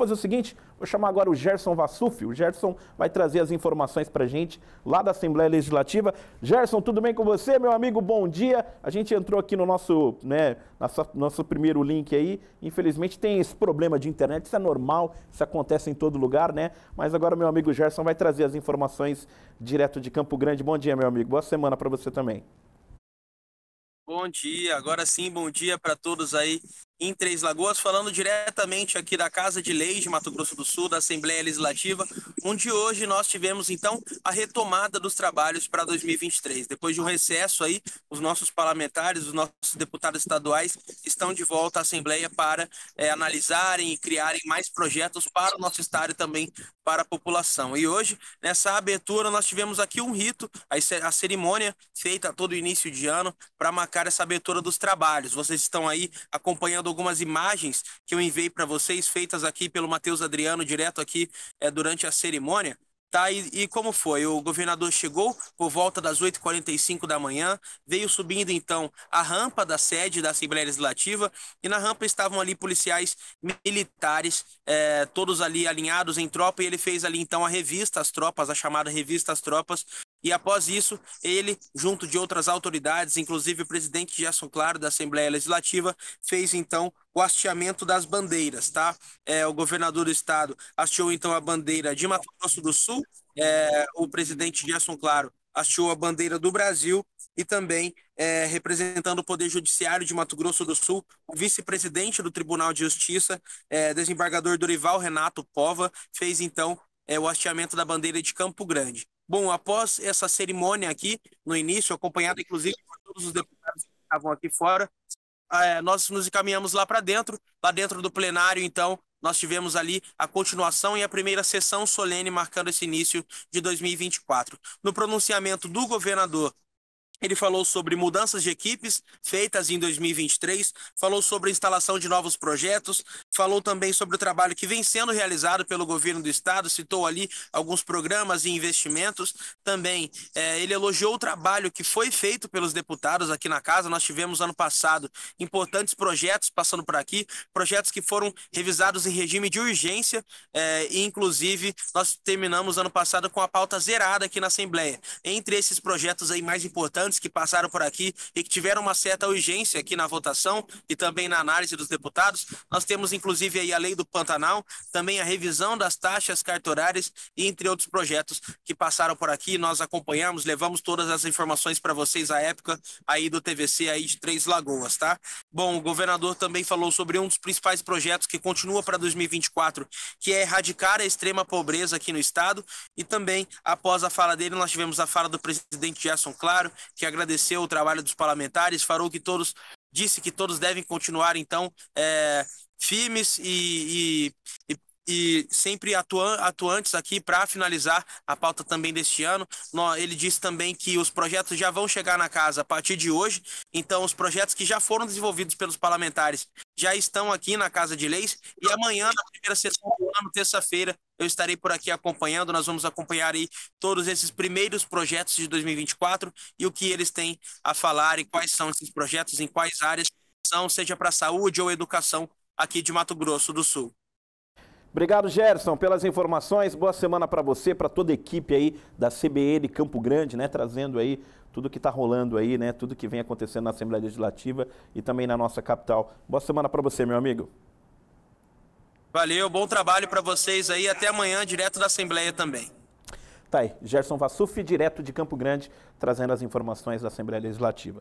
Vou fazer o seguinte, vou chamar agora o Gerson Vassuf. O Gerson vai trazer as informações para gente lá da Assembleia Legislativa. Gerson, tudo bem com você, meu amigo? Bom dia. A gente entrou aqui no nosso, né, nosso, nosso primeiro link aí. Infelizmente tem esse problema de internet, isso é normal, isso acontece em todo lugar, né? Mas agora meu amigo Gerson vai trazer as informações direto de Campo Grande. Bom dia, meu amigo. Boa semana para você também. Bom dia, agora sim, bom dia para todos aí em Três Lagoas, falando diretamente aqui da Casa de Leis de Mato Grosso do Sul, da Assembleia Legislativa, onde hoje nós tivemos então a retomada dos trabalhos para 2023. Depois de um recesso aí, os nossos parlamentares, os nossos deputados estaduais estão de volta à Assembleia para é, analisarem e criarem mais projetos para o nosso estado e também para a população. E hoje, nessa abertura, nós tivemos aqui um rito, a cerimônia feita todo início de ano para marcar essa abertura dos trabalhos. Vocês estão aí acompanhando algumas imagens que eu enviei para vocês, feitas aqui pelo Matheus Adriano, direto aqui é, durante a cerimônia. Tá, e, e, como foi? O governador chegou por volta das 8h45 da manhã, veio subindo então a rampa da sede da Assembleia Legislativa, e na rampa estavam ali policiais militares, é, todos ali alinhados em tropa, e ele fez ali então a revista às tropas, a chamada revista às tropas, e após isso, ele, junto de outras autoridades, inclusive o presidente Gerson Claro da Assembleia Legislativa, fez então o hasteamento das bandeiras, tá? É, o governador do estado hasteou então a bandeira de Mato Grosso do Sul, é, o presidente Gerson Claro hasteou a bandeira do Brasil e também é, representando o Poder Judiciário de Mato Grosso do Sul, o vice-presidente do Tribunal de Justiça, é, desembargador Dorival Renato Pova, fez então é, o hasteamento da bandeira de Campo Grande. Bom, após essa cerimônia aqui, no início, acompanhada inclusive por todos os deputados que estavam aqui fora, eh, nós nos encaminhamos lá para dentro, lá dentro do plenário, então, nós tivemos ali a continuação e a primeira sessão solene marcando esse início de 2024. No pronunciamento do governador ele falou sobre mudanças de equipes feitas em 2023, falou sobre a instalação de novos projetos, falou também sobre o trabalho que vem sendo realizado pelo governo do estado, citou ali alguns programas e investimentos. Também é, ele elogiou o trabalho que foi feito pelos deputados aqui na casa. Nós tivemos ano passado importantes projetos passando por aqui, projetos que foram revisados em regime de urgência, é, e inclusive nós terminamos ano passado com a pauta zerada aqui na Assembleia. Entre esses projetos aí mais importantes, importantes que passaram por aqui e que tiveram uma certa urgência aqui na votação e também na análise dos deputados. Nós temos inclusive aí a lei do Pantanal, também a revisão das taxas cartorárias e entre outros projetos que passaram por aqui. Nós acompanhamos, levamos todas as informações para vocês à época aí do TVC aí de Três Lagoas, tá? Bom, o governador também falou sobre um dos principais projetos que continua para 2024, que é erradicar a extrema pobreza aqui no estado e também após a fala dele nós tivemos a fala do presidente Gerson Claro, que agradeceu o trabalho dos parlamentares, falou que todos disse que todos devem continuar então é, firmes e, e, e, e sempre atuantes aqui para finalizar a pauta também deste ano. Ele disse também que os projetos já vão chegar na casa a partir de hoje, então os projetos que já foram desenvolvidos pelos parlamentares já estão aqui na Casa de Leis e amanhã, na primeira sessão no terça-feira, eu estarei por aqui acompanhando. Nós vamos acompanhar aí todos esses primeiros projetos de 2024 e o que eles têm a falar e quais são esses projetos, em quais áreas são, seja para saúde ou educação aqui de Mato Grosso do Sul. Obrigado, Gerson, pelas informações. Boa semana para você, para toda a equipe aí da CBN Campo Grande, né? Trazendo aí tudo que está rolando aí, né? Tudo que vem acontecendo na Assembleia Legislativa e também na nossa capital. Boa semana para você, meu amigo. Valeu, bom trabalho para vocês aí. Até amanhã, direto da Assembleia também. Tá aí, Gerson Vassuf, direto de Campo Grande, trazendo as informações da Assembleia Legislativa.